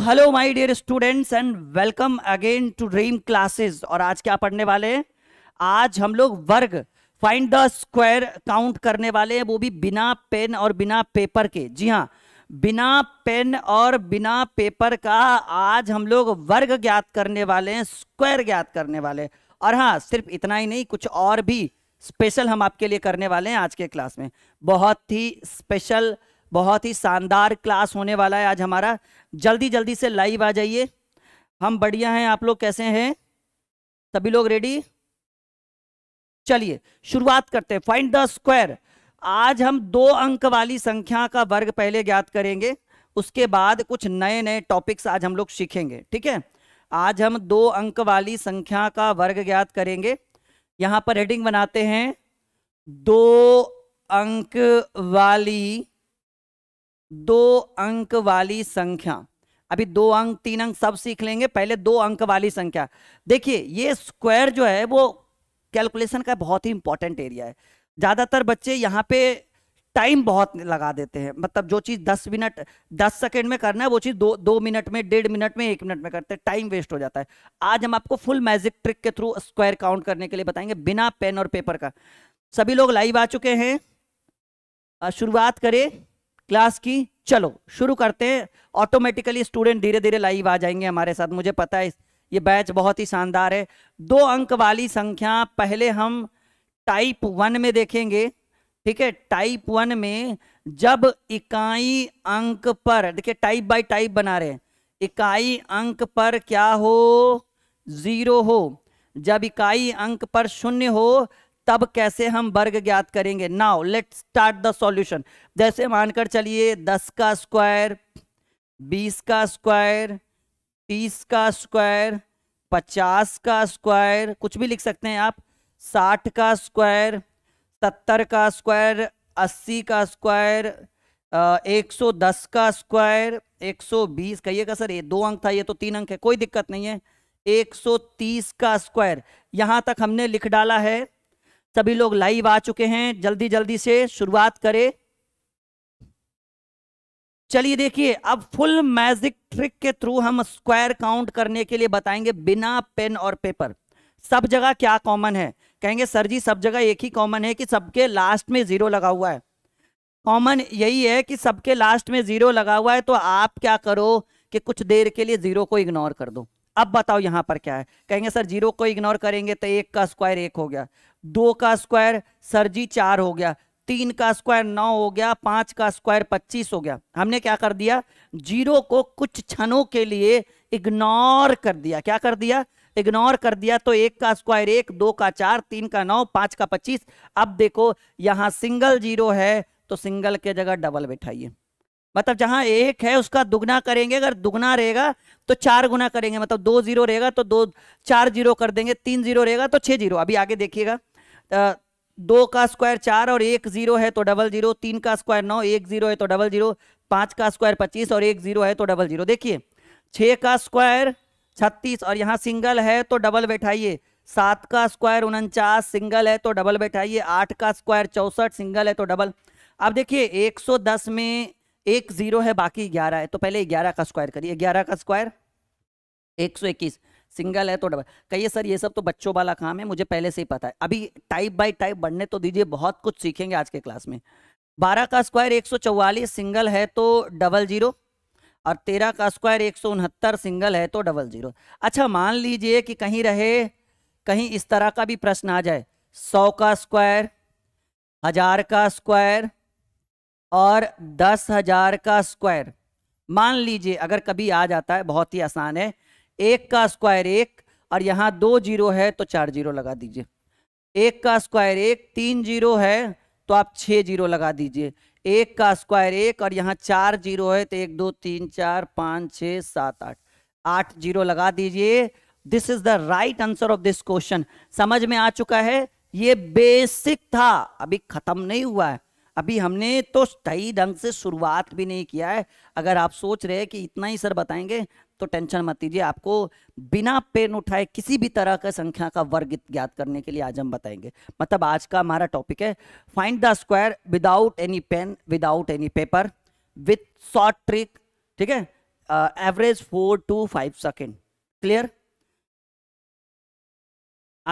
hello my dear students and welcome again to Dream Classes और आज क्या पढ़ने वाले हैं आज हम लोग वर्ग फाइंड द स्क्वायर काउंट करने वाले हैं वो भी बिना पेन और बिना पेपर के जी हाँ बिना पेन और बिना पेपर का आज हम लोग वर्ग ज्ञात करने वाले हैं स्क्वायर ज्ञात करने वाले और हाँ सिर्फ इतना ही नहीं कुछ और भी स्पेशल हम आपके लिए करने वाले हैं आज के क्लास में बहुत ही स्पेशल बहुत ही शानदार क्लास होने वाला है आज हमारा जल्दी जल्दी से लाइव आ जाइए हम बढ़िया हैं आप लोग कैसे हैं सभी लोग रेडी चलिए शुरुआत करते हैं फाइंड द स्क्वायर आज हम दो अंक वाली संख्या का वर्ग पहले ज्ञात करेंगे उसके बाद कुछ नए नए टॉपिक्स आज हम लोग सीखेंगे ठीक है आज हम दो अंक वाली संख्या का वर्ग ज्ञात करेंगे यहां पर हेडिंग बनाते हैं दो अंक वाली दो अंक वाली संख्या अभी दो अंक तीन अंक सब सीख लेंगे पहले दो अंक वाली संख्या देखिए ये स्क्वायर जो है वो कैलकुलेशन का बहुत ही इंपॉर्टेंट एरिया है ज़्यादातर बच्चे यहाँ पे टाइम बहुत लगा देते हैं मतलब जो चीज़ दस मिनट दस सेकेंड में करना है वो चीज़ दो दो मिनट में डेढ़ मिनट में एक मिनट में करते हैं टाइम वेस्ट हो जाता है आज हम आपको फुल मैजिक ट्रिक के थ्रू स्क्वायर काउंट करने के लिए बताएंगे बिना पेन और पेपर का सभी लोग लाइव आ चुके हैं शुरुआत करें क्लास की चलो शुरू करते हैं ऑटोमेटिकली स्टूडेंट धीरे धीरे लाइव आ जाएंगे हमारे साथ मुझे पता है ये बैच बहुत ही शानदार है दो अंक वाली संख्या पहले हम टाइप वन में देखेंगे ठीक है टाइप वन में जब इकाई अंक पर देखिए टाइप बाय टाइप बना रहे हैं इकाई अंक पर क्या हो जीरो हो जब इकाई अंक पर शून्य हो तब कैसे हम वर्ग ज्ञात करेंगे now let start the solution जैसे मानकर चलिए दस का स्क्वायर बीस का स्क्वायर तीस का स्क्वायर पचास का स्क्वायर कुछ भी लिख सकते हैं आप साठ का स्क्वायर सत्तर का स्क्वायर अस्सी का स्क्वायर एक सौ दस का स्क्वायर एक सौ बीस कहिएगा सर ये दो अंक था ये तो तीन अंक है कोई दिक्कत नहीं है एक सौ तीस का स्क्वायर यहाँ तक हमने लिख डाला है सभी लोग लाइव आ चुके हैं जल्दी जल्दी से शुरुआत करें चलिए देखिए अब फुल मैजिक ट्रिक के थ्रू हम स्क्वायर काउंट करने के लिए बताएंगे बिना पेन और पेपर सब जगह क्या कॉमन है कहेंगे सर जी सब जगह एक ही कॉमन है कि सबके लास्ट में जीरो लगा हुआ है कॉमन यही है कि सबके लास्ट में जीरो लगा हुआ है तो आप क्या करो कि कुछ देर के लिए जीरो को इग्नोर कर दो अब बताओ यहां पर क्या है कहेंगे सर जीरो को इग्नोर करेंगे तो एक का स्क्वायर एक हो गया दो का स्क्वायर सर जी चार हो गया तीन का स्क्वायर नौ हो गया पांच का स्क्वायर पच्चीस हो गया हमने क्या कर दिया जीरो को कुछ क्षणों के लिए इग्नोर कर दिया क्या कर दिया इग्नोर कर दिया तो एक का स्क्वायर एक दो का चार तीन का नौ पांच का पच्चीस अब देखो यहां सिंगल जीरो है तो सिंगल के जगह डबल बैठाइए मतलब जहां एक है उसका दुगना करेंगे अगर दुगना रहेगा तो चार गुना करेंगे मतलब दो जीरो रहेगा तो दो चार जीरो कर देंगे तीन जीरो रहेगा तो छह जीरो अभी आगे देखिएगा दो का स्क्वायर चार और एक जीरो है तो डबल जीरो तीन का स्क्वायर नौ एक जीरो है तो डबल जीरो पांच का स्क्वायर पच्चीस और एक जीरो है तो डबल जीरो देखिए छः का स्क्वायर छत्तीस और यहाँ सिंगल है तो डबल बैठाइए सात का स्क्वायर उनचास सिंगल है तो डबल बैठाइए आठ का स्क्वायर चौसठ सिंगल है तो डबल अब देखिए एक सौ दस में एक जीरो है बाकी ग्यारह है तो पहले ग्यारह का स्क्वायर करिए ग्यारह का स्क्वायर एक सौ इक्कीस सिंगल है तो डबल कहिए सर ये सब तो बच्चों वाला काम है मुझे पहले से ही पता है अभी टाइप बाय टाइप बढ़ने तो दीजिए बहुत कुछ सीखेंगे आज के क्लास में बारह का स्क्वायर एक सौ चौवालीस सिंगल है तो डबल जीरो और तेरह का स्क्वायर एक सौ उनहत्तर सिंगल है तो डबल जीरो अच्छा मान लीजिए कि कहीं रहे कहीं इस तरह का भी प्रश्न आ जाए सौ का स्क्वायर हजार का स्क्वायर और दस हजार का स्क्वायर मान लीजिए अगर कभी आ जाता है बहुत ही आसान है एक का स्क्वायर एक और यहाँ दो जीरो है तो चार जीरो लगा दीजिए एक का स्क्वायर एक तीन जीरो है तो आप छः जीरो लगा दीजिए एक का स्क्वायर एक और यहाँ चार जीरो है तो एक दो तीन चार पाँच छः सात आठ आठ जीरो लगा दीजिए this is the right answer of this question समझ में आ चुका है ये बेसिक था अभी खत्म नहीं हुआ है अभी हमने तो सही ढंग से शुरुआत भी नहीं किया है अगर आप सोच रहे हैं कि इतना ही सर बताएंगे तो टेंशन मत लीजिए आपको बिना पेन उठाए किसी भी तरह का संख्या का वर्ग ज्ञात करने के लिए आज हम बताएंगे मतलब आज का हमारा टॉपिक है find the square without any pen without any paper with short trick ठीक है average four to five second clear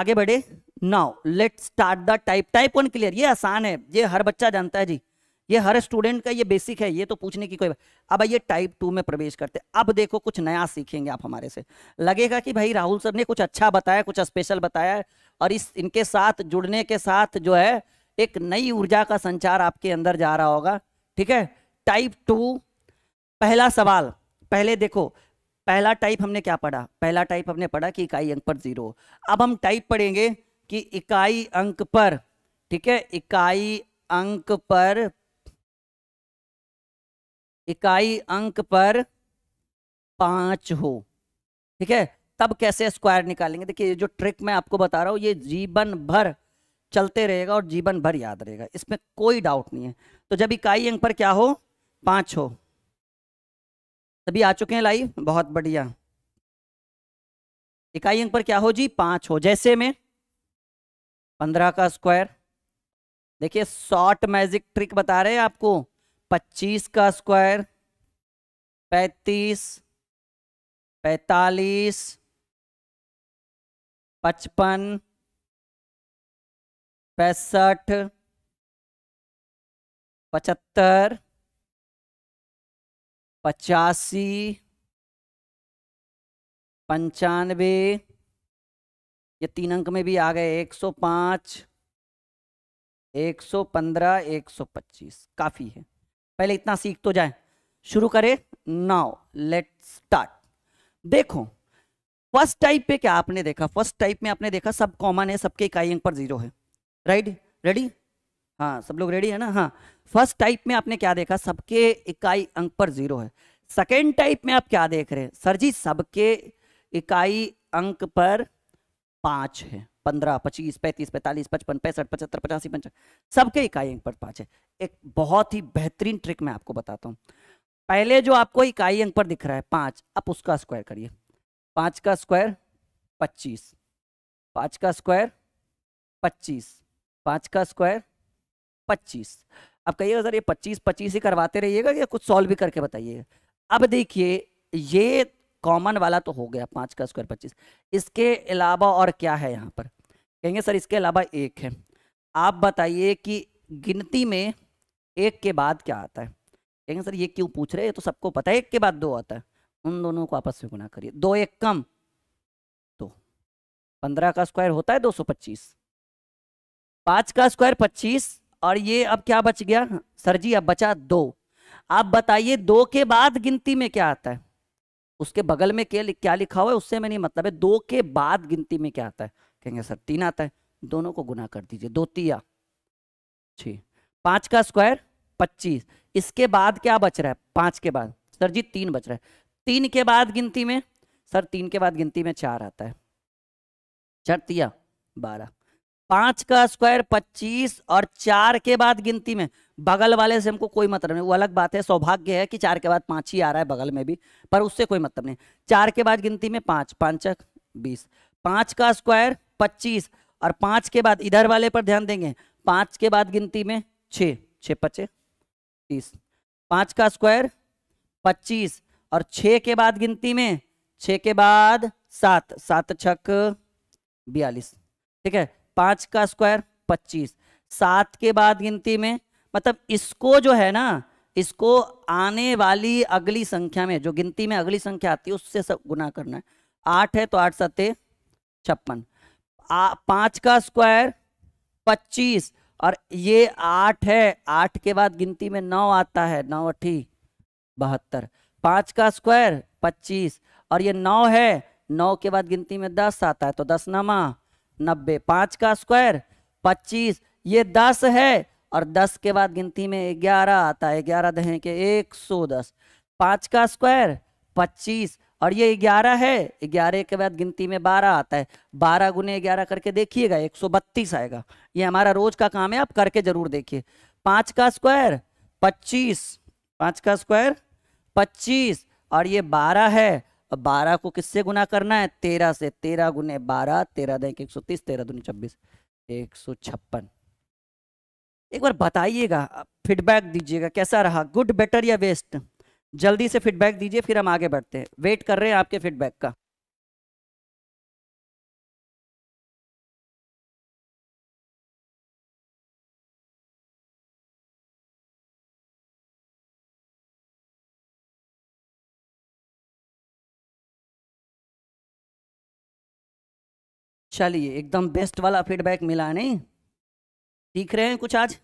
आगे बढ़े now let start the type type one clear ये आसान है ये हर बच्चा जानता है जी ये हर स्टूडेंट का ये बेसिक है ये तो पूछने की कोई अब आइए टाइप टू में प्रवेश करते अब देखो कुछ नया सीखेंगे आप हमारे से लगेगा कि भाई राहुल सर ने कुछ अच्छा बताया कुछ स्पेशल बताया और इस इनके साथ जुड़ने के साथ जो है एक नई ऊर्जा का संचार आपके अंदर जा रहा होगा ठीक है टाइप टू पहला सवाल पहले देखो पहला टाइप हमने क्या पढ़ा पहला टाइप हमने पढ़ा कि इकाई अंक पर जीरो अब हम टाइप पढ़ेंगे कि इकाई अंक पर ठीक है इकाई अंक पर इकाई अंक पर पांच हो ठीक है तब कैसे स्क्वायर निकालेंगे देखिए जो ट्रिक मैं आपको बता रहा हूं ये जीवन भर चलते रहेगा और जीवन भर याद रहेगा इसमें कोई डाउट नहीं है तो जब इकाई अंक पर क्या हो पांच हो सभी आ चुके हैं लाइव बहुत बढ़िया इकाई अंक पर क्या हो जी पांच हो जैसे में पंद्रह का स्क्वायर देखिए शॉर्ट मैजिक ट्रिक बता रहे हैं आपको पच्चीस का स्क्वायर पैंतीस पैतालीस पचपन पैंसठ पचहत्तर पचासी पंचानवे ये तीन अंक में भी आ गए एक सौ पाँच एक सौ पंद्रह एक सौ पच्चीस काफ़ी है पहले इतना सीख तो जाए शुरू करें नाउ लेट स्टार्ट देखो फर्स्ट टाइप पे क्या आपने देखा फर्स्ट टाइप में आपने देखा सब कॉमन है सबके इकाई अंक पर जीरो है राइट रेडी हाँ सब लोग रेडी है ना हाँ फर्स्ट टाइप में आपने क्या देखा सबके इकाई अंक पर जीरो है सेकेंड टाइप में आप क्या देख रहे हैं सर जी सबके इकाई अंक पर पांच है पंद्रह पच्चीस पैंतीस पैंतालीस पचपन पैंसठ पचहत्तर पचासी पंचान सबके इकाई अंक पर पाँच है एक बहुत ही बेहतरीन ट्रिक मैं आपको बताता हूँ पहले जो आपको इकाई अंक पर दिख रहा है पाँच आप उसका स्क्वायर करिए पाँच का स्क्वायर पच्चीस पाँच का स्क्वायर पच्चीस पाँच का स्क्वायर पच्चीस अब कहिएगा सर ये पच्चीस पच्चीस ही करवाते रहिएगा या कुछ सॉल्व भी करके बताइएगा अब देखिए ये कॉमन वाला तो हो गया पाँच का स्क्वायर पच्चीस इसके अलावा और क्या है यहाँ पर कहेंगे सर इसके अलावा एक है आप बताइए कि गिनती में एक के बाद क्या आता है कहेंगे सर ये क्यों पूछ रहे हैं तो सबको पता है एक के बाद दो आता है उन दोनों को आपस में गुना करिए दो एक कम दो पंद्रह का स्क्वायर होता है दो सौ पच्चीस पाँच का स्क्वायर पच्चीस और ये अब क्या बच गया सर जी अब बचा दो आप बताइए दो के बाद गिनती में क्या आता है उसके बगल में क्या लिखा हुआ है उससे मैं नहीं मतलब है दो के बाद गिनती में क्या आता है कहेंगे सर तीन आता है दोनों को गुना कर दीजिए दो तिया जी पाँच का स्क्वायर पच्चीस इसके बाद क्या बच रहा है पाँच के बाद सर जी तीन बच रहा है तीन के बाद गिनती में सर तीन के बाद गिनती में चार आता है चार तिया बारह पाँच का स्क्वायर पच्चीस और चार के बाद गिनती में बगल वाले से हमको कोई मतलब नहीं वो अलग बात है सौभाग्य है कि चार के बाद पाँच ही आ रहा है बगल में भी पर उससे कोई मतलब नहीं चार के बाद गिनती में पाँच पाँचक बीस पाँच का स्क्वायर पच्चीस और पांच के बाद इधर वाले पर ध्यान देंगे पांच के बाद गिनती में छः छः पचे तीस पांच का स्क्वायर पच्चीस और छ के बाद गिनती में छ के बाद सात सात छक बयालीस ठीक है पांच का स्क्वायर पच्चीस सात के बाद गिनती में मतलब इसको जो है ना इसको आने वाली अगली संख्या में जो गिनती में अगली संख्या आती है उससे सब गुना करना है आठ है तो आठ सत्य छप्पन आ, पाँच का स्क्वायर पच्चीस और ये आठ है आठ के बाद गिनती में नौ आता है नौ अठी बहत्तर पाँच का स्क्वायर पच्चीस और ये नौ है नौ के बाद गिनती में दस आता है तो दस नमा नब्बे पाँच का स्क्वायर पच्चीस ये दस है और दस के बाद गिनती में ग्यारह आता है ग्यारह दहें के एक सौ दस पाँच का स्क्वायर पच्चीस और ये ग्यारह है ग्यारह के बाद गिनती में बारह आता है बारह गुने ग्यारह करके देखिएगा एक सौ बत्तीस आएगा ये हमारा रोज का काम है आप करके जरूर देखिए पांच का स्क्वायर पच्चीस पांच का स्क्वायर पच्चीस और ये बारह है बारह को किससे गुना करना है तेरह से तेरह गुने बारह तेरह दें एक सौ तीस तेरह दूनी छब्बीस एक सौ छप्पन एक बार बताइएगा फीडबैक दीजिएगा कैसा रहा गुड बेटर या वेस्ट जल्दी से फीडबैक दीजिए फिर हम आगे बढ़ते हैं वेट कर रहे हैं आपके फीडबैक का चलिए एकदम बेस्ट वाला फीडबैक मिला नहीं सीख रहे हैं कुछ आज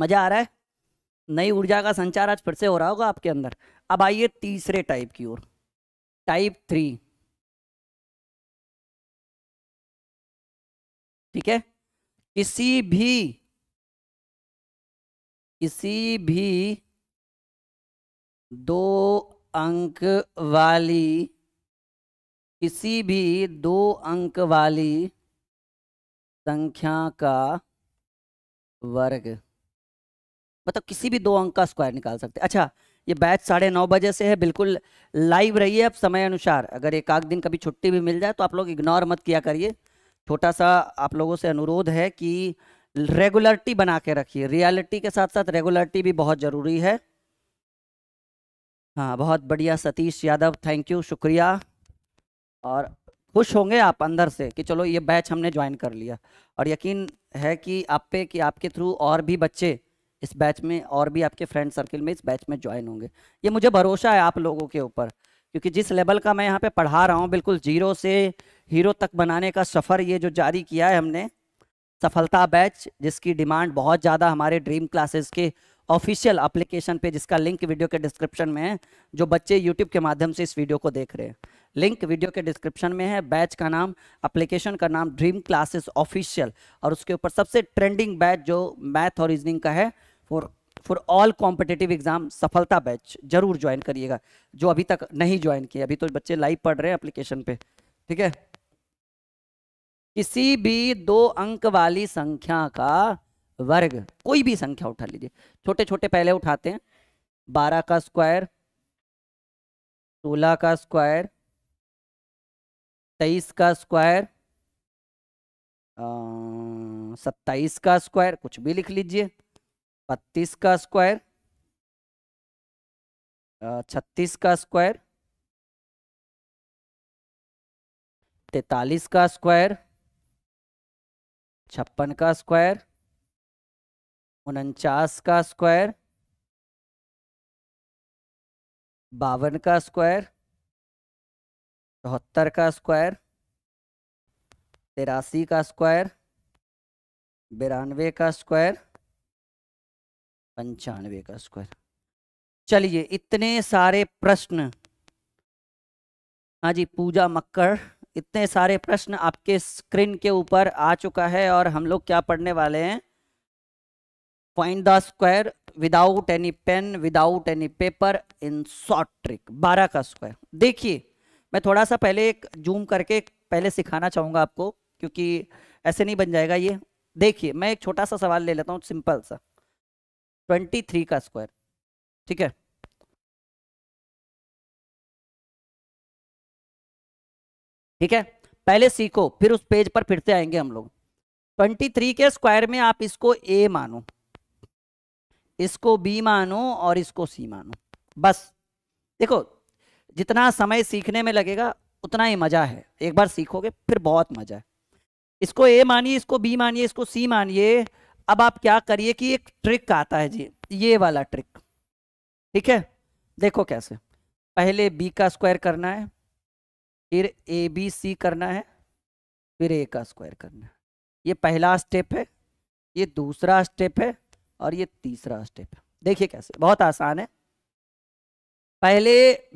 मज़ा आ रहा है नई ऊर्जा का संचार आज फिर से हो रहा होगा आपके अंदर अब आइए तीसरे टाइप की ओर टाइप थ्री ठीक है किसी भी किसी भी दो अंक वाली किसी भी दो अंक वाली संख्या का वर्ग मतलब किसी भी दो अंक का स्क्वायर निकाल सकते अच्छा ये बैच साढ़े नौ बजे से है बिल्कुल लाइव रहिए अब समय अनुसार अगर एक आध दिन कभी छुट्टी भी मिल जाए तो आप लोग इग्नोर मत किया करिए छोटा सा आप लोगों से अनुरोध है कि रेगुलरिटी बना के रखिए रियलिटी के साथ साथ रेगुलरिटी भी बहुत ज़रूरी है हाँ बहुत बढ़िया सतीश यादव थैंक यू शुक्रिया और खुश होंगे आप अंदर से कि चलो ये बैच हमने ज्वाइन कर लिया और यकीन है कि आप पे कि आपके थ्रू और भी बच्चे इस बैच में और भी आपके फ्रेंड सर्किल में इस बैच में ज्वाइन होंगे ये मुझे भरोसा है आप लोगों के ऊपर क्योंकि जिस लेवल का मैं यहाँ पे पढ़ा रहा हूँ बिल्कुल जीरो से हीरो तक बनाने का सफ़र ये जो जारी किया है हमने सफलता बैच जिसकी डिमांड बहुत ज़्यादा हमारे ड्रीम क्लासेस के ऑफिशियल अप्लीकेशन पे जिसका लिंक वीडियो के डिस्क्रिप्शन में है जो बच्चे यूट्यूब के माध्यम से इस वीडियो को देख रहे हैं लिंक वीडियो के डिस्क्रिप्शन में है बैच का नाम अप्लीकेशन का नाम ड्रीम क्लासेस ऑफिशियल और उसके ऊपर सबसे ट्रेंडिंग बैच जो मैथ और रीजनिंग का है for for all competitive exam सफलता बैच जरूर ज्वाइन करिएगा जो अभी तक नहीं ज्वाइन किया अभी तो बच्चे लाइव पढ़ रहे हैं अप्लीकेशन पे ठीक है किसी भी दो अंक वाली संख्या का वर्ग कोई भी संख्या उठा लीजिए छोटे छोटे पहले उठाते हैं बारह का स्क्वायर सोलह का स्क्वायर तेईस का स्क्वायर अं, सत्ताईस का स्क्वायर कुछ भी लिख लीजिए बत्तीस का स्क्वायर छत्तीस का स्क्वायर तैतालीस का स्क्वायर छप्पन का स्क्वायर उनचास का स्क्वायर बावन का स्क्वायर चौहत्तर का स्क्वायर तिरासी का स्क्वायर बिरानवे का स्क्वायर पंचानवे का स्क्वायर चलिए इतने सारे प्रश्न हाँ जी पूजा मक्कर इतने सारे प्रश्न आपके स्क्रीन के ऊपर आ चुका है और हम लोग क्या पढ़ने वाले हैं find the square without any pen without any paper in short trick बारह का स्क्वायर देखिए मैं थोड़ा सा पहले एक जूम करके पहले सिखाना चाहूंगा आपको क्योंकि ऐसे नहीं बन जाएगा ये देखिए मैं एक छोटा सा सवाल ले लेता हूँ सिंपल सा ट्वेंटी थ्री का स्क्वायर ठीक है ठीक है पहले सीखो फिर उस पेज पर फिर से आएंगे हम लोग ट्वेंटी थ्री के स्क्वायर में आप इसको ए मानो इसको बी मानो और इसको सी मानो बस देखो जितना समय सीखने में लगेगा उतना ही मजा है एक बार सीखोगे फिर बहुत मजा है इसको ए मानिए इसको बी मानिए इसको सी मानिए अब आप क्या करिए कि एक ट्रिक आता है जी ये वाला ट्रिक ठीक है देखो कैसे पहले बी का स्क्वायर करना है फिर ए बी सी करना है फिर ए का स्क्वायर करना है ये पहला स्टेप है ये दूसरा स्टेप है और ये तीसरा स्टेप है देखिए कैसे बहुत आसान है पहले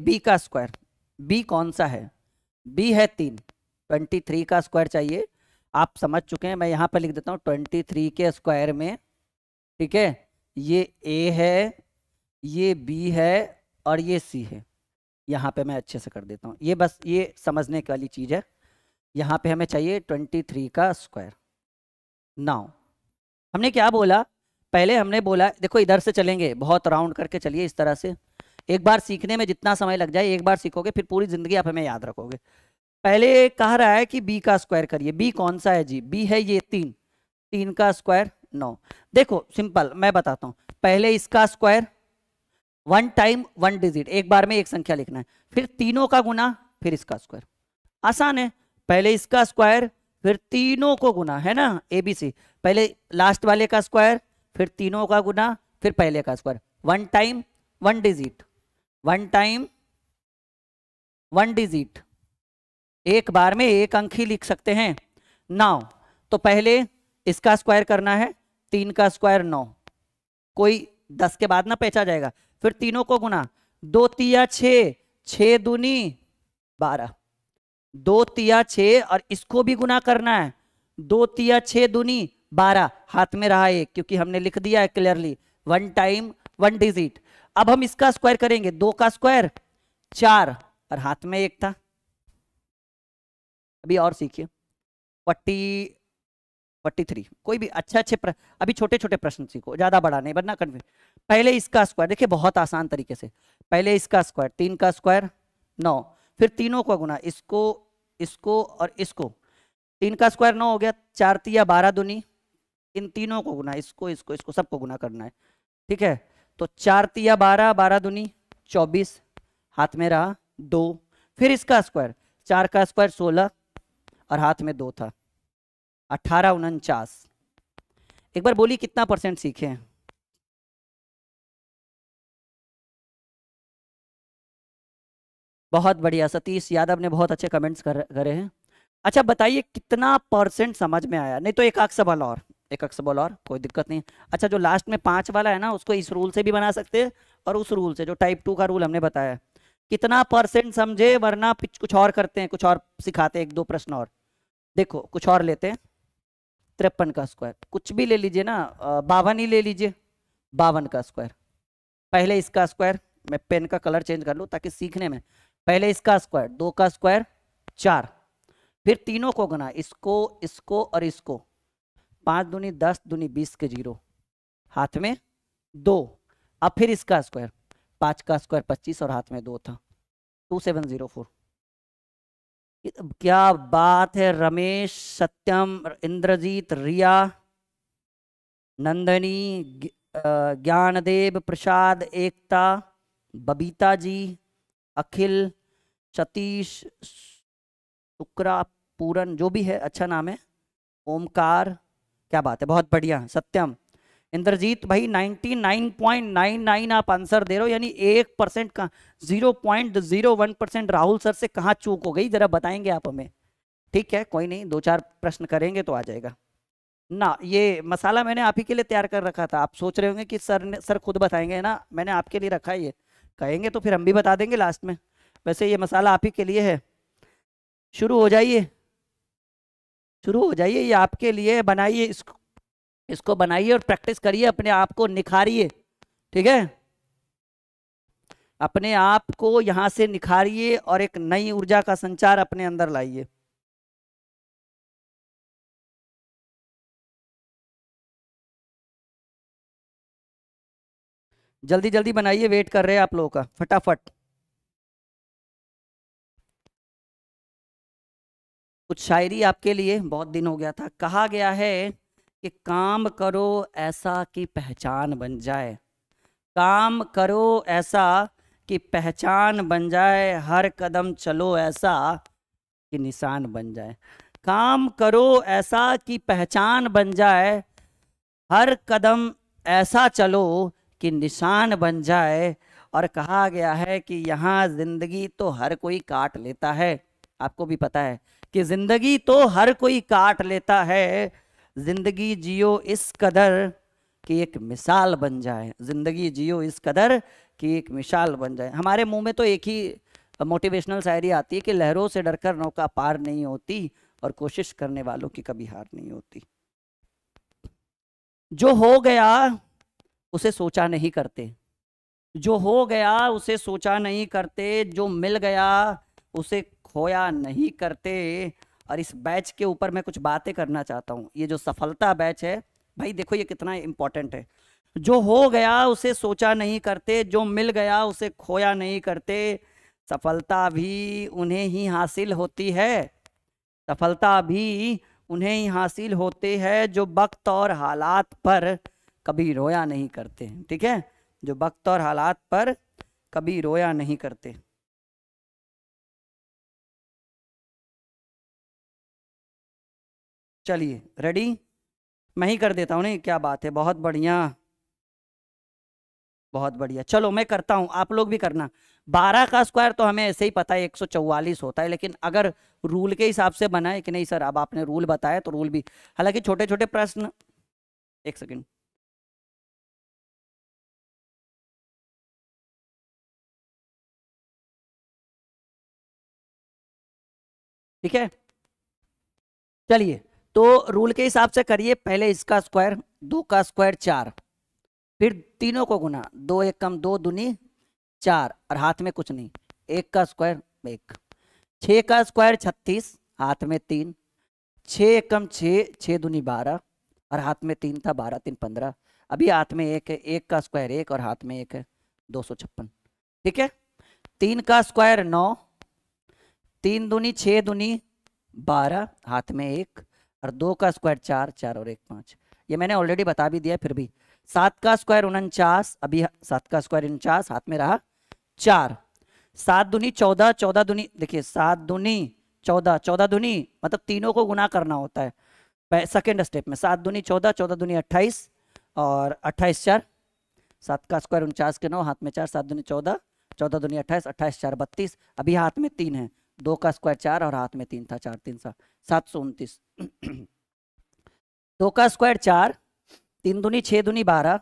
बी का स्क्वायर बी कौन सा है बी है तीन ट्वेंटी थ्री का स्क्वायर चाहिए आप समझ चुके हैं मैं यहाँ पर लिख देता हूँ ट्वेंटी थ्री के स्क्वायर में ठीक है ये ए है ये बी है और ये सी है यहाँ पे मैं अच्छे से कर देता हूँ ये बस ये समझने वाली चीज़ है यहाँ पे हमें चाहिए ट्वेंटी थ्री का स्क्वायर नाउ हमने क्या बोला पहले हमने बोला देखो इधर से चलेंगे बहुत राउंड करके चलिए इस तरह से एक बार सीखने में जितना समय लग जाए एक बार सीखोगे फिर पूरी ज़िंदगी आप हमें याद रखोगे पहले कह रहा है कि बी का स्क्वायर करिए बी कौन सा है जी बी है ये तीन तीन का स्क्वायर नौ देखो सिंपल मैं बताता हूं पहले इसका square one time one digit एक बार में एक संख्या लिखना है फिर तीनों का गुना फिर इसका स्क्वायर आसान है पहले इसका स्क्वायर फिर तीनों को गुना है ना ए बी सी पहले लास्ट वाले का स्क्वायर फिर तीनों का गुना फिर पहले का square one time one digit one time one digit एक बार में एक अंक ही लिख सकते हैं नाव तो पहले इसका स्क्वायर करना है तीन का स्क्वायर नौ कोई दस के बाद ना पहचा जाएगा फिर तीनों को गुना दो तिया छ छ दूनी बारह दो तिया छ और इसको भी गुना करना है दो तिया छ दूनी बारह हाथ में रहा एक क्योंकि हमने लिख दिया है clearly one time one digit अब हम इसका स्क्वायर करेंगे दो का स्क्वायर चार और हाथ में एक था अभी और सीखिए फोर्टी फोर्टी थ्री कोई भी अच्छे अच्छे अभी छोटे छोटे प्रश्न सीखो ज़्यादा बड़ा नहीं बनना कन्फ्यूज पहले इसका स्क्वायर देखिए बहुत आसान तरीके से पहले इसका स्क्वायर तीन का स्क्वायर नौ फिर तीनों का गुना इसको इसको और इसको तीन का स्क्वायर नौ हो गया चार तिया बारह दुनी इन तीनों को गुना इसको इसको इसको सबको गुना करना है ठीक है तो चार तिया बारह बारह दुनी चौबीस हाथ में रहा दो फिर इसका स्क्वायर चार का स्क्वायर सोलह और हाथ में दो था अठारह उनचास एक बार बोली कितना परसेंट सीखे हैं बहुत बढ़िया सतीश यादव ने बहुत अच्छे कमेंट्स कर करे हैं अच्छा बताइए कितना परसेंट समझ में आया नहीं तो एक आख सवाल और एक आख सवाल और कोई दिक्कत नहीं अच्छा जो लास्ट में पांच वाला है ना उसको इस रूल से भी बना सकते हैं और उस रूल से जो टाइप टू का रूल हमने बताया कितना परसेंट समझे वरना कुछ और करते हैं कुछ और सिखाते हैं एक दो प्रश्न और देखो कुछ और लेते हैं तिरपन का स्क्वायर कुछ भी ले लीजिए ना बावन ही ले लीजिए बावन का स्क्वायर पहले इसका स्क्वायर मैं पेन का कलर चेंज कर लूँ ताकि सीखने में पहले इसका स्क्वायर दो का स्क्वायर चार फिर तीनों को गना इसको इसको और इसको पाँच दूनी दस दूनी बीस के जीरो हाथ में दो अब फिर इसका स्क्वायर पाँच का स्क्वायर पच्चीस और हाथ में दो था टू सेवन जीरो फोर क्या बात है रमेश सत्यम इंद्रजीत रिया नंदनी ज्ञानदेव प्रसाद एकता बबीता जी अखिल सतीश शुक्रा पूरन जो भी है अच्छा नाम है ओमकार क्या बात है बहुत बढ़िया सत्यम इंद्रजीत भाई 99.99 आप आंसर दे रहे हो यानी एक परसेंट का zero point zero one percent Rahul sir से कहाँ चूक हो गई जरा बताएंगे आप हमें ठीक है कोई नहीं दो चार प्रश्न करेंगे तो आ जाएगा ना ये मसाला मैंने आप ही के लिए तैयार कर रखा था आप सोच रहे होंगे कि सर ने सर खुद बताएंगे ना मैंने आपके लिए रखा है ये कहेंगे तो फिर हम भी बता देंगे लास्ट में वैसे ये मसाला आप ही के लिए है शुरू हो जाइए शुरू हो जाइए ये आपके लिए बनाइए इसको इसको बनाइए और प्रैक्टिस करिए अपने आप को निखारिए ठीक है अपने आप को यहां से निखारिए और एक नई ऊर्जा का संचार अपने अंदर लाइए जल्दी जल्दी बनाइए वेट कर रहे हैं आप लोगों का फटाफट कुछ शायरी आपके लिए बहुत दिन हो गया था कहा गया है कि काम करो ऐसा कि पहचान बन जाए काम करो ऐसा कि पहचान बन जाए हर कदम चलो ऐसा कि निशान बन जाए काम करो ऐसा कि पहचान बन जाए हर कदम ऐसा चलो कि निशान बन जाए और कहा गया है कि यहाँ ज़िंदगी तो हर कोई काट लेता है आपको भी पता है कि ज़िंदगी तो हर कोई काट लेता है ज़िंदगी जियो इस कदर कि एक मिसाल बन जाए ज़िंदगी जियो इस कदर कि एक मिसाल बन जाए हमारे मुंह में तो एक ही मोटिवेशनल शायरी आती है कि लहरों से डरकर नौका पार नहीं होती और कोशिश करने वालों की कभी हार नहीं होती जो हो गया उसे सोचा नहीं करते जो हो गया उसे सोचा नहीं करते जो मिल गया उसे खोया नहीं करते और इस बैच के ऊपर मैं कुछ बातें करना चाहता हूँ ये जो सफलता बैच है भाई देखो ये कितना इम्पोर्टेंट है जो हो गया उसे सोचा नहीं करते जो मिल गया उसे खोया नहीं करते सफलता भी उन्हें ही हासिल होती है सफलता भी उन्हें ही हासिल होते है जो वक्त और हालात पर कभी रोया नहीं करते ठीक है जो वक्त और हालात पर कभी रोया नहीं करते चलिए रेडी मैं ही कर देता हूँ नहीं क्या बात है बहुत बढ़िया बहुत बढ़िया चलो मैं करता हूँ आप लोग भी करना बारह का स्क्वायर तो हमें ऐसे ही पता है एक सौ चौवालीस होता है लेकिन अगर रूल के हिसाब से बना है कि नहीं सर अब आपने रूल बताया तो रूल भी हालांकि छोटे छोटे प्रश्न एक सेकेंड ठीक है चलिए तो रूल के हिसाब से करिए पहले इसका स्क्वायर दो का स्क्वायर चार फिर तीनों को गुना दो एक कम दो दुनी चार और हाथ में कुछ नहीं एक का स्क्वायर एक छः का स्क्वायर छत्तीस हाथ में तीन छः एकम छः छः दुनी बारह और हाथ में तीन था बारह तीन पंद्रह अभी हाथ में एक है एक का स्क्वायर एक और हाथ में एक है दो सौ छप्पन ठीक है तीन का स्क्वायर नौ तीन दुनी छः दुनी बारह हाथ में एक और दो का स्क्वायर चार चार और एक पाँच ये मैंने ऑलरेडी बता भी दिया फिर भी सात का स्क्वायर उनचास अभी सात का स्क्वायर उनचास हाथ में रहा चार सात दुनी चौदह चौदह दुनी देखिए सात दुनी चौदह चौदह दुनी मतलब तीनों को गुना करना होता है सेकेंड स्टेप में सात दुनी चौदह चौदह दुनी अट्ठाईस और अट्ठाईस चार सात का स्क्वायर उनचास के नौ हाथ में चार सात दुनी चौदह चौदह दुनिया अट्ठाईस अट्ठाईस चार बत्तीस अभी हाथ में तीन है दो का स्क्वायर चार और हाथ में तीन था चार तीन सा सात सौ उनतीस दो का स्क्वायर चार तीन दुनी छः दुनी बारह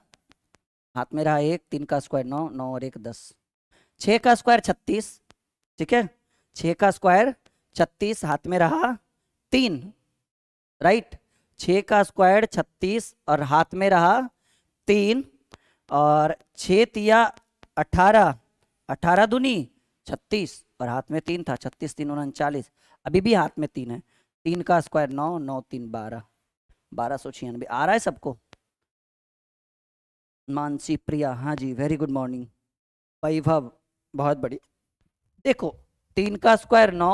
हाथ में रहा एक तीन का स्क्वायर नौ नौ और एक दस छः का स्क्वायर छत्तीस ठीक है छः का स्क्वायर छत्तीस हाथ में रहा तीन राइट छः का स्क्वायर छत्तीस और हाथ में रहा तीन और छः तिया अठारह अठारह दुनी छत्तीस पर हाथ में तीन था छत्तीस तीन उनचालीस अभी भी हाथ में तीन है तीन का स्क्वायर नौ नौ तीन बारह बारह सौ छियानवे आ रहा है सबको मानसी प्रिया हाँ जी वेरी गुड मॉर्निंग वैभव बहुत बड़ी देखो तीन का स्क्वायर नौ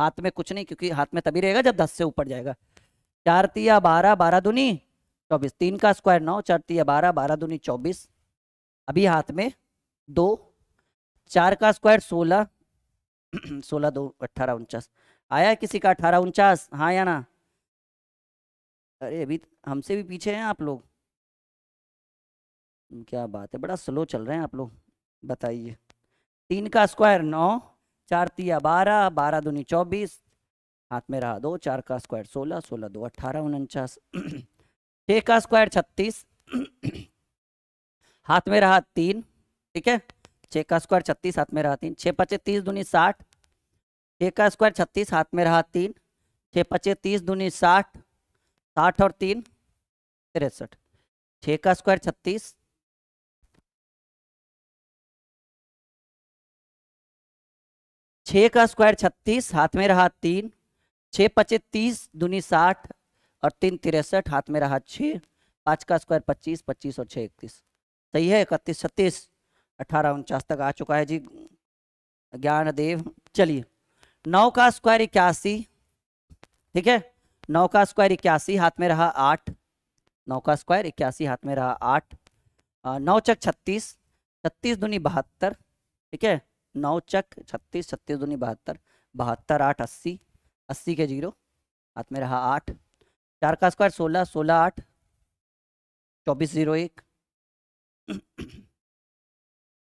हाथ में कुछ नहीं क्योंकि हाथ में तभी रहेगा जब दस से ऊपर जाएगा चार तिया बारह बारह दुनी चौबीस तीन का स्क्वायर नौ चार तिया बारह बारह दुनी चौबीस अभी हाथ में दो चार का स्क्वायर सोलह सोलह दो अट्ठारह उनचास आया किसी का अठारह उनचास हाँ या ना अरे अभी हमसे भी पीछे हैं आप लोग हम्म, क्या बात है बड़ा स्लो चल रहे हैं आप लोग बताइए तीन का स्क्वायर नौ चार तिया बारह बारह दूनी चौबीस हाथ में रहा दो चार का स्क्वायर सोलह सोलह दो अट्ठारह उनचास छः का स्क्वायर छत्तीस हाथ में रहा तीन ठीक है छः का स्क्वायर छत्तीस हाथ में रहा तीन छः पचे तीस दूनी साठ छः का स्क्वायर छत्तीस हाथ में रहा तीन छः पचे तीस दूनी साठ साठ और तीन तिरसठ छः का स्क्वायर छत्तीस छः का स्क्वायर छत्तीस हाथ में रहा तीन छः पचे तीस दूनी साठ और तीन तिरसठ हाथ में रहा छः पाँच का स्क्वायर पच्चीस पच्चीस और छः इकतीस सही है इकतीस छत्तीस अठारह उनचास तक आ चुका है जी ज्ञान देव चलिए नौ का स्क्वायर इक्यासी ठीक है नौ का स्क्वायर इक्यासी हाथ में रहा आठ नौ का स्क्वायर इक्यासी हाथ में रहा आठ नौ चक छत्तीस छत्तीस दूनी बहत्तर ठीक है नौ चक छत्तीस छत्तीस दूनी बहत्तर बहत्तर आठ अस्सी अस्सी के जीरो हाथ में रहा आठ चार का स्क्वायर सोलह सोलह आठ चौबीस जीरो एक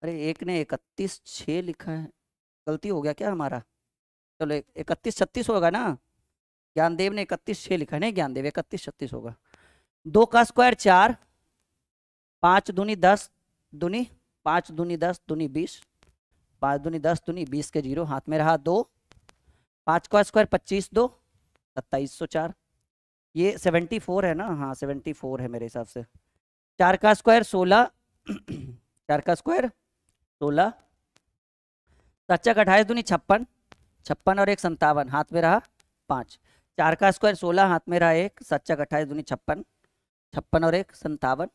अरे एक ने इकतीस छः लिखा है गलती हो गया क्या हमारा चलो इकतीस छत्तीस होगा ना ज्ञानदेव ने इकतीस छः लिखा नहीं ज्ञानदेव इकतीस छत्तीस होगा दो का स्क्वायर चार पाँच दूनी दस दूनी पाँच दूनी दस दूनी बीस पाँच दूनी दस दूनी बीस के जीरो हाथ में रहा दो पाँच का स्क्वायर पच्चीस दो सत्ताईस सौ चार ये सेवेंटी फोर है ना हाँ सेवेंटी फोर है मेरे हिसाब से चार का स्क्वायर सोलह चार का स्क्वायर सोलह सच्चक अट्ठाईस दूनी छप्पन छप्पन और एक संतावन हाथ में रहा पाँच चार का स्क्वायर सोलह हाथ में रहा एक सच्चक अट्ठाईस दूनी छप्पन छप्पन और एक संतावन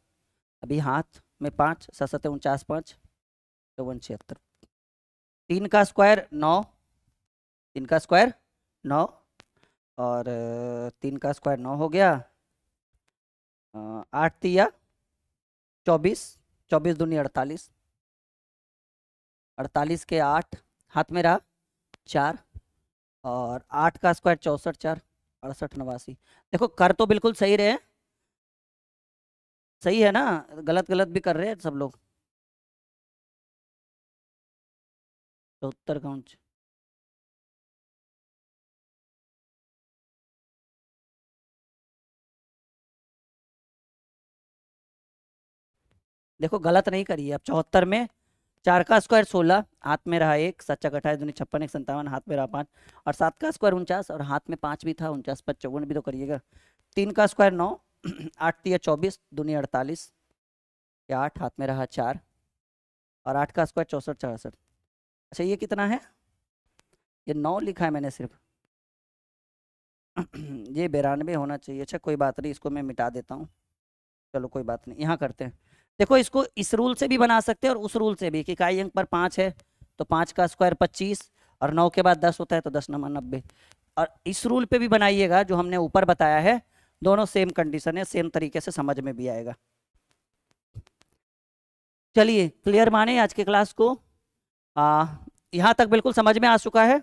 अभी हाथ में पाँच सत्सत उनचास पाँच चौवन छिहत्तर तीन का स्क्वायर नौ तीन का स्क्वायर नौ और तीन का स्क्वायर नौ हो गया आठ तिया चौबीस चौबीस दूनी अड़तालीस अड़तालीस के आठ हाथ में रहा चार और आठ का स्क्वायर चौंसठ चार अड़सठ नवासी देखो कर तो बिल्कुल सही रहे सही है ना गलत गलत भी कर रहे हैं सब लोग चौहत्तर काउंट देखो गलत नहीं करिए अब चौहत्तर में चार का स्क्वायर सोलह हाथ में रहा एक सच्चा अठाईस दुनिया छप्पन एक संतावन हाथ में रहा पाँच और सात का स्क्वायर उनचास और हाथ में पाँच भी था उनचास पर चौवन भी तो करिएगा तीन का स्क्वायर नौ आठ तीन चौबीस दूनी अड़तालीस या आठ हाथ में रहा चार और आठ का स्क्वायर चौसठ चौसठ अच्छा ये कितना है ये नौ लिखा है मैंने सिर्फ ये बिरानवे होना चाहिए अच्छा कोई बात नहीं इसको मैं मिटा देता हूँ चलो कोई बात नहीं यहाँ करते हैं देखो इसको इस रूल से भी बना सकते हैं और उस रूल से भी कि इकाई अंक पर पाँच है तो पाँच का स्क्वायर पच्चीस और नौ के बाद दस होता है तो दस नंबर नब्बे और इस रूल पे भी बनाइएगा जो हमने ऊपर बताया है दोनों सेम कंडीशन है सेम तरीके से समझ में भी आएगा चलिए क्लियर माने आज के क्लास को आ, यहाँ तक बिल्कुल समझ में आ चुका है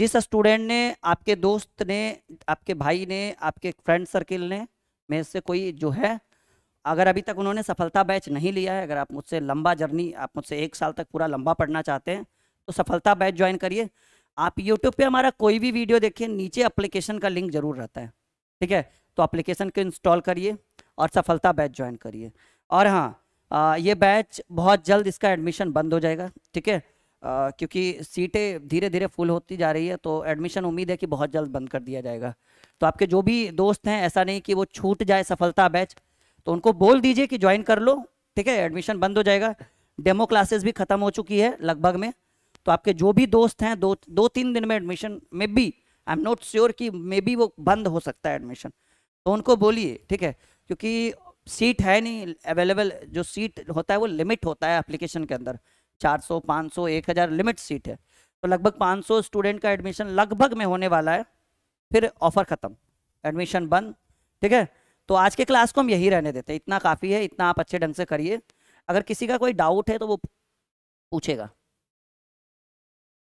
जिस स्टूडेंट ने आपके दोस्त ने आपके भाई ने आपके फ्रेंड सर्किल ने में से कोई जो है अगर अभी तक उन्होंने सफलता बैच नहीं लिया है अगर आप मुझसे लंबा जर्नी आप मुझसे एक साल तक पूरा लंबा पढ़ना चाहते हैं तो सफलता बैच ज्वाइन करिए आप यूट्यूब पे हमारा कोई भी वीडियो देखिए नीचे अप्लीकेशन का लिंक जरूर रहता है ठीक है तो अप्लीकेशन को इंस्टॉल करिए और सफलता बैच ज्वाइन करिए और हाँ आ, ये बैच बहुत जल्द इसका एडमिशन बंद हो जाएगा ठीक है क्योंकि सीटें धीरे धीरे फुल होती जा रही है तो एडमिशन उम्मीद है कि बहुत जल्द बंद कर दिया जाएगा तो आपके जो भी दोस्त हैं ऐसा नहीं कि वो छूट जाए सफलता बैच तो उनको बोल दीजिए कि ज्वाइन कर लो ठीक है एडमिशन बंद हो जाएगा डेमो क्लासेस भी खत्म हो चुकी है लगभग में तो आपके जो भी दोस्त हैं दो दो तीन दिन में एडमिशन में बी आई एम नॉट श्योर कि मे बी वो बंद हो सकता है एडमिशन तो उनको बोलिए ठीक है क्योंकि सीट है नहीं अवेलेबल जो सीट होता है वो लिमिट होता है एप्लीकेशन के अंदर 400 500 1000 लिमिट सीट है तो लगभग 500 स्टूडेंट का एडमिशन लगभग में होने वाला है फिर ऑफर ख़त्म एडमिशन बंद ठीक है तो आज के क्लास को हम यही रहने देते हैं इतना काफ़ी है इतना आप अच्छे ढंग से करिए अगर किसी का कोई डाउट है तो वो पूछेगा